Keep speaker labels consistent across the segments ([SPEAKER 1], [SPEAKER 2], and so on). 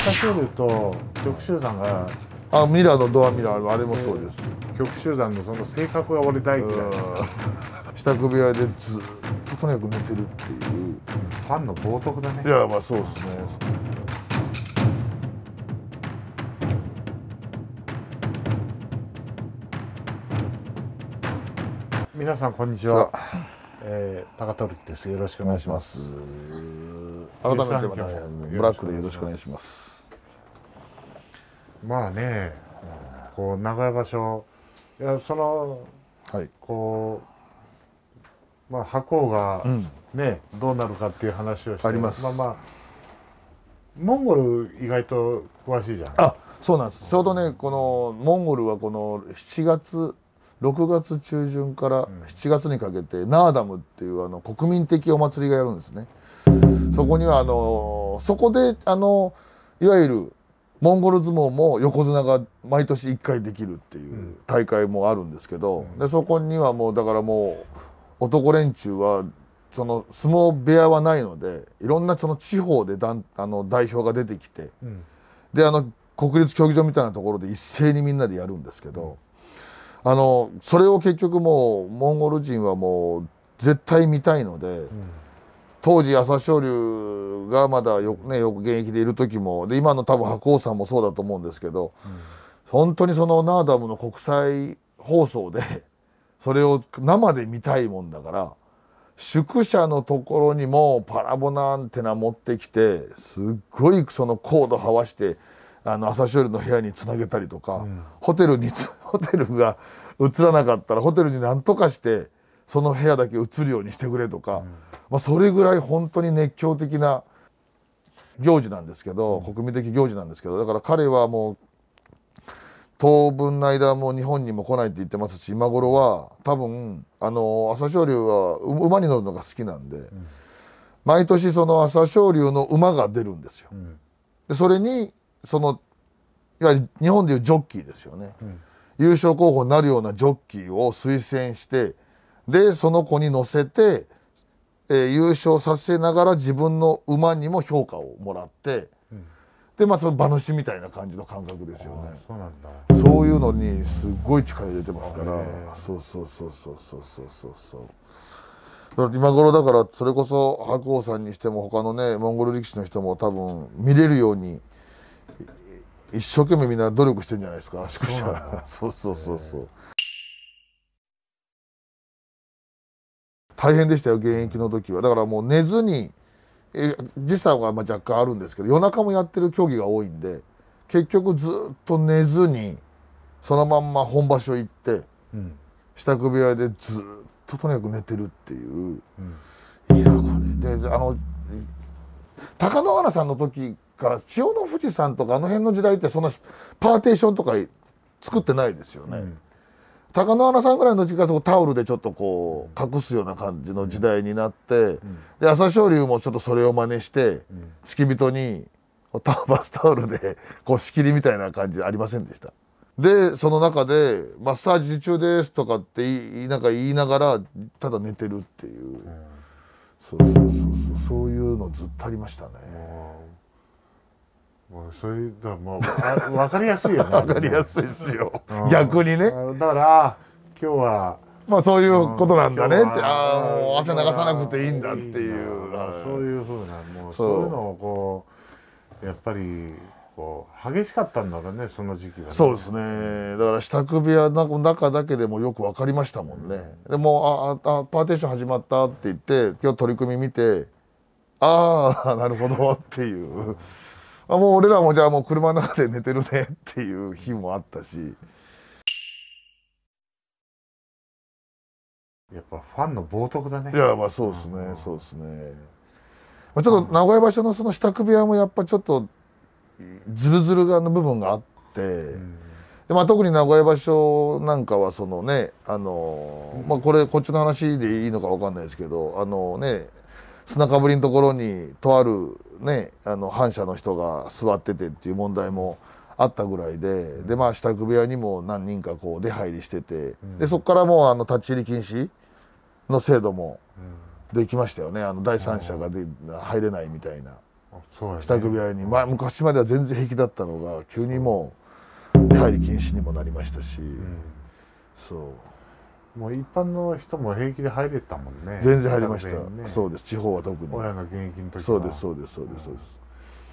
[SPEAKER 1] スタジと極州山があミラーのドアミラーあれもそうです、えー、極州さのその性格が俺大嫌い下首輪でずっ
[SPEAKER 2] ととにかく寝てるっていうファンの冒涜だねいやまあそうですね
[SPEAKER 1] 皆さんこんにちは、えー、高田力ですよろしくお願いします改めてブラッ
[SPEAKER 2] クでよろしくお願
[SPEAKER 1] いしますまあね、こう名古屋場所いやその、はい、こう、まあ、白鵬がね、うん、どうなるかっていう話をしてありますまあまあモンゴ
[SPEAKER 2] ル意外と詳しいじゃんあそうなんです、ちょうどねこのモンゴルはこの7月6月中旬から7月にかけて、ナーダムっていうあの国民的お祭りがやるんですね。そこにはあのそこであのいわゆるモンゴル相撲も横綱が毎年1回できるっていう大会もあるんですけど、でそこにはもうだからもう男連中はその相撲部屋はないのでいろんなその地方でだんあの代表が出てきて、うん、であの国立競技場みたいなところで一斉にみんなでやるんですけど、うん、あのそれを結局もうモンゴル人はもう絶対見たいので。うん当時朝青龍がまだよ、ね、よく現役でいる時もで今の多分白鵬さんもそうだと思うんですけど、うん、本当にそのナーダムの国際放送で それを生で見たいもんだから宿舎のところにもパラボナアンテナ持ってきてすっごいそのコードはわしてあの朝青龍の部屋につなげたりとか、うん、ホテルに ホテルが映らなかったらホテルに何とかしてその部屋だけ映るようにしてくれとか。うんまあ、それぐらい本当に熱狂的な行事なんですけど、国民的行事なんですけどだから彼はもう当分の間も日本にも来ないって言ってますし今頃は多分あの朝青龍は馬に乗るのが好きなんで、うん、毎年その朝青龍の馬が出るんですよ。うん、でそれにそのいわゆる日本でいうジョッキーですよね、うん、優勝候補になるようなジョッキーを推薦してでその子に乗せて。えー、優勝させながら自分の馬にも評価をもらって、うん、でまあその馬主みたいな感じの感覚ですよねそうなんだそういうのにすごい力入れてますから、そうそうそうそうそうそうそうそう今頃だからそれこそ白鵬さんにしても他のねモンゴル力士の人も多分見れるように一生懸命みんな努力してるんじゃないですか宿舎 そうそうそうそう。大変でしたよ現役の時はだからもう寝ずに時差はま若干あるんですけど夜中もやってる競技が多いんで結局ずっと寝ずにそのまんま本場所行って、うん、支度部屋でずっととにかく寝てるっていう、うん、いやこれであの貴乃花さんの時から千代の富士山とかあの辺の時代ってそんなパーテーションとか作ってないですよね。うん高野花さんぐらいの時からタオルでちょっとこう隠すような感じの時代になって、うん、で朝青龍もちょっとそれを真似して、付き人にバスタオルでこう仕切りみたいな感じありませんでした。でその中で「マッサージ中です」とかって言いなんか言いながらただ寝てるっていう、うん、そうそうそうそうそういうのずっとありましたね。もうそれだもう分かりやすいよね分 かりやすいですよ、うん、逆にねだから今日はまあそういうことなんだねって、うああ汗流さなくていいんだっていうそういうふうなもうそういうの
[SPEAKER 1] をこうやっぱ
[SPEAKER 2] りこう激しかったんだろうねその時期は、ね、そうですねだから下首は中だけでもよく分かりましたもんね、うん、でもああパーティション始まったって言って今日取り組み見てああ なるほどっていう。あもう俺らもじゃあもう車の中で寝てるねっていう日もあったしやっぱファンの冒涜だねいやまあそうですねそうですね、まあ、ちょっと名古屋場所のその支度部屋もやっぱちょっとずるずるがの部分があって、うん、でまあ、特に名古屋場所なんかはそのねあの、まあ、これこっちの話でいいのか分かんないですけどあのね砂かぶりのところにとある、ね、あの反社の人が座っててっていう問題もあったぐらいでで、まあ、支度部屋にも何人かこう出入りしててでそこからもうあの立ち入り禁止の制度もできましたよねあの第三者がで入れないみたいな。ね、支度部屋に、まあ、昔までは全然平気だったのが急にもう出入り禁止にもなりましたし、うん、そうもう一般の人も平気で入れたもんね全然入りました、ね、そうです地方は特に親が現役の時そうですそうですそうですそうです、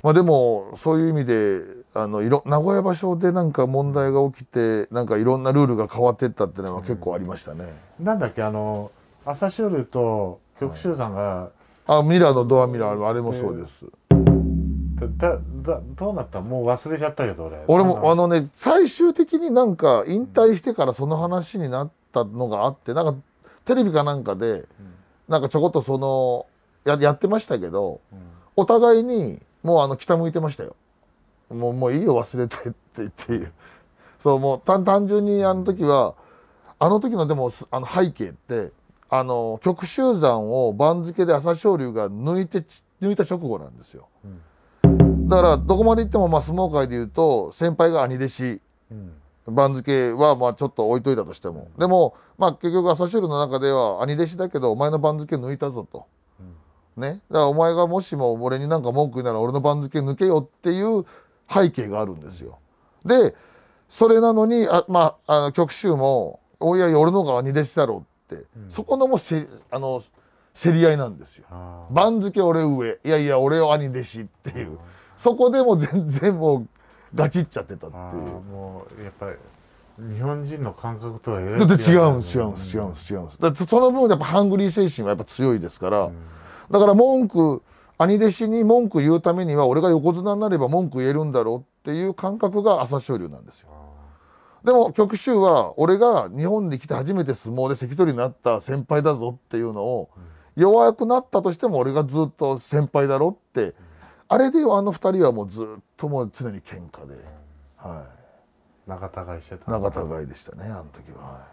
[SPEAKER 2] まあ、でもそういう意味であのいろ名古屋場所でなんか問題が起きてなんかいろんなルールが変わってったっていうのは結構ありましたね、うん、なんだっけあの朝シュと極州さんが、はい、あミラーのドアミラーあれもそうです、
[SPEAKER 1] だだ
[SPEAKER 2] どうなったもう忘れちゃったけど俺俺もあのね最終的になんか引退してからその話になってったのがあってなんかテレビかなんかで、なんかちょこっとそのややってましたけど、お互いにもうあの北向いてましたよ。もうもういいよ忘れてって言ってそうもう単純にあの時はあの時のでもあの背景ってあの極集山を番付で朝青龍が抜いて抜いた直後なんですよ、うん、だからどこまで行ってもまあ相撲界で言うと先輩が兄弟子、うん、番付はまあちょっと置いといたとしても、でも、まあ、結局朝青龍の中では兄弟子だけどお前の番付抜いたぞと、うん、ね、だからお前がもしも俺になんか文句言うなら俺の番付抜けよっていう背景があるんですよ。うん、でそれなのにあ、まあ、あの曲集も「おいや俺の方が兄弟子だろ」って、うん、そこのもせあの競り合いなんですよ。番付俺上いやいや俺を兄弟子っていう、そこでも全然もうガチっちゃってたっていうもうやっぱり日本人の感覚とはだって違うんです違うんです違うんです違うんですだってその分やっぱハングリー精神はやっぱ強いですから、うん、だから文句兄弟子に文句言うためには俺が横綱になれば文句言えるんだろうっていう感覚が朝青龍なんですよ。でも曲集は俺が日本に来て初めて相撲で関取になった先輩だぞっていうのを、弱くなったとしても俺がずっと先輩だろってあれであの2人はもうずっともう常に喧嘩で、はい、仲違いしてた仲違いでしたねあの時は、はい、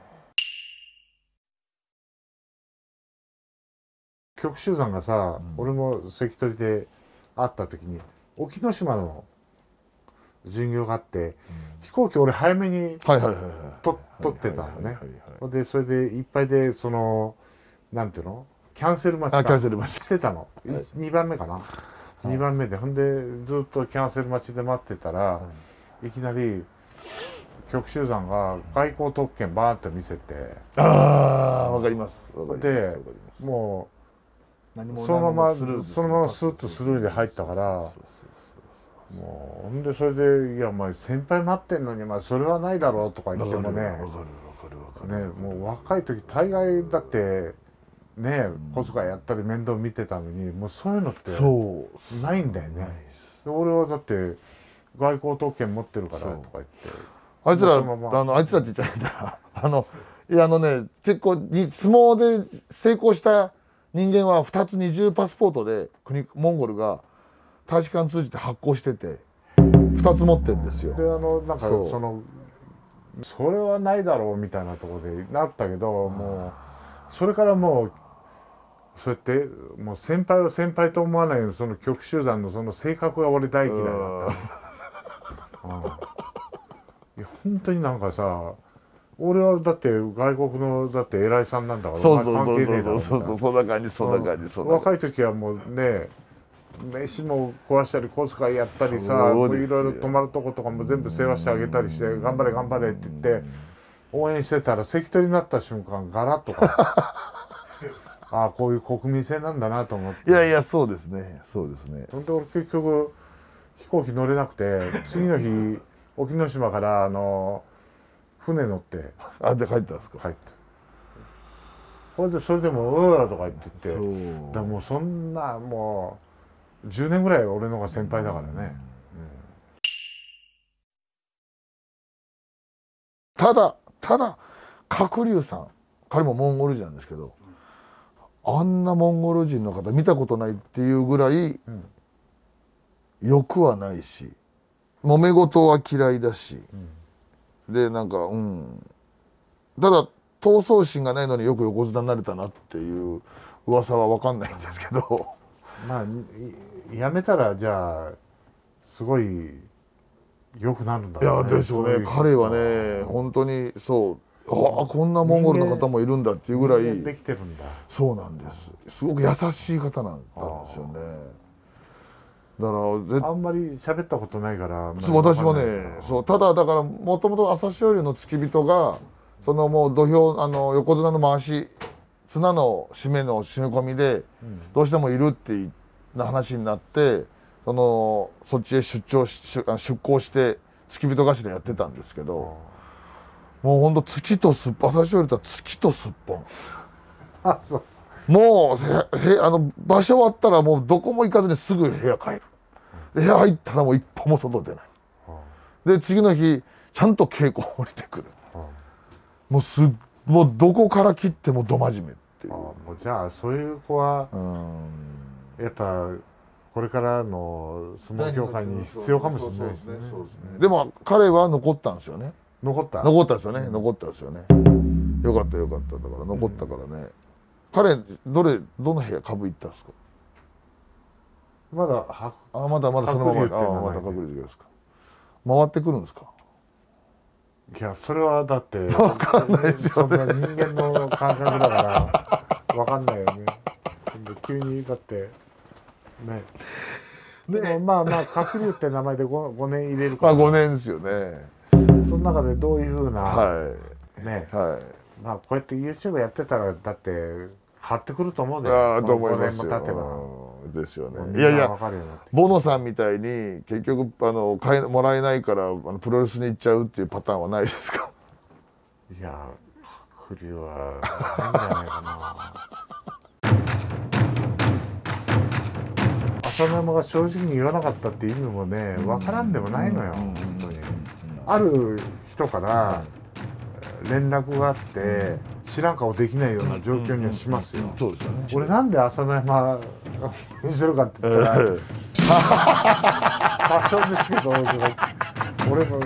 [SPEAKER 1] 曲集さんがさ、うん、俺も関取で会った時に沖ノ島の巡業があって、うん、飛行機俺早めに取ってたのねでそれでいっぱいでそのなんていうのキャンセル待ちしてたの、はい、2番目かな。はい、2番目でほんでずっとキャンセル待ちで待ってたら、はい、いきなり局集団が外交特権バーンと見せてああわかりますでもうそのままそのままスッとスルーで入ったからもうほんでそれで「いやお前先輩待ってんのに、まあ、それはないだろう」とか言ってもねねもう若い時大概だってね小遣やったり面倒見てたのにもうそういうのってないんだよね。俺はだって
[SPEAKER 2] 外交特権持ってるからとか言って
[SPEAKER 1] あいつら、ままあ
[SPEAKER 2] のあいつらって言っちゃうら あのいやあのね結構相撲で成功した人間は2つ二重パスポートで国モンゴルが大使館通じて発行してて2つ持ってるんですよ。であのなんかそのそれはないだろ
[SPEAKER 1] うみたいなところでなったけどもうそれからもうそうやってもう先輩を先輩と思わないようにその曲集団のその性格が俺大嫌いだった、うん、いや本当になんかさ俺はだって外国のだって偉いさんなんだからそうそうそうそうそうそうそんな感じそんな感じ、若い時はもうね飯も壊したり小遣いやったりさいろいろ泊まるとことかも全部世話してあげたりして「頑張れ頑張れ」って言って応援してたら関取になった瞬間ガラッとか。ああこういう国民性なんだなと思っていやいやそうですねそうですね本当俺結局飛行機乗れなくて次の日沖ノ島からあの船乗ってあで帰ったんですか帰ったほんでそれでも「うわとか言っててそうだもうそんなもう10年ぐらい俺のが先輩だからね、うん、
[SPEAKER 2] ただただ鶴竜さん彼もモンゴル人なんですけどあんなモンゴル人の方見たことないっていうぐらい、欲はないし揉め事は嫌いだし、うん、でなんかうんただ闘争心がないのによく横綱になれたなっていう噂は分かんないんですけど。まあやめたらじゃあすごいよくなるんだろう、ね、いやでしょうね彼はね本当にそうああこんなモンゴルの方もいるんだっていうぐらいできてるんだそうなんですすごく優しい方なんですよねだからあんまり喋ったことないからそう私もねそうただだからもともと朝青龍の付き人がそのもう土俵あの横綱の回し綱の締めの締め込みで、どうしてもいるっていう話になってそのそっちへ出張し出向して付き人頭やってたんですけど。もうほんと月とすっぱ最しよりたら月とすっぽあそうもうへあの場所終わったらもうどこも行かずにすぐ部屋帰る部屋入ったらもう一歩も外出ない、うん、で次の日ちゃんと稽古を降りてくる、うん、もうすもうどこから切ってもど真面目っ
[SPEAKER 1] ていうあもうじゃあそういう子は、う
[SPEAKER 2] ん、やっぱこれからの相撲協会に必要かもしれないですねでも彼は残ったんですよね、残った残ったですよね、うん、残ったですよねよかったよかっただから残ったからね、彼どれどの部屋株いったんですかまだはあまだまだそのままあまだ隠れてですか回ってくるんですか
[SPEAKER 1] いやそれはだって分 かんないですよ、ね、人間の感覚だから分かんないよね急にだってねでもまあまあ鶴竜って名前で 5, 5年入れるから、まあ、5年ですよねその中でどういうふうな、はい、ね、はい、まあこうやって YouTube やってたらだって変ってくると思うで、ね、あどう思います
[SPEAKER 2] ですよねいやいやボノさんみたいに結局あの買いもらえないからあのプロレスに行っちゃうっていうパターンはないですかいや隔離はないんじゃ
[SPEAKER 1] ないかな浅沼が正直に言わなかったって意味もね分からんでもないのよ、うんうんある人から連絡があって、知らん顔できないような状況にはしますよ。そうですよね。俺なんで浅間山にするかって言ったら、殺傷 ですけど、俺も。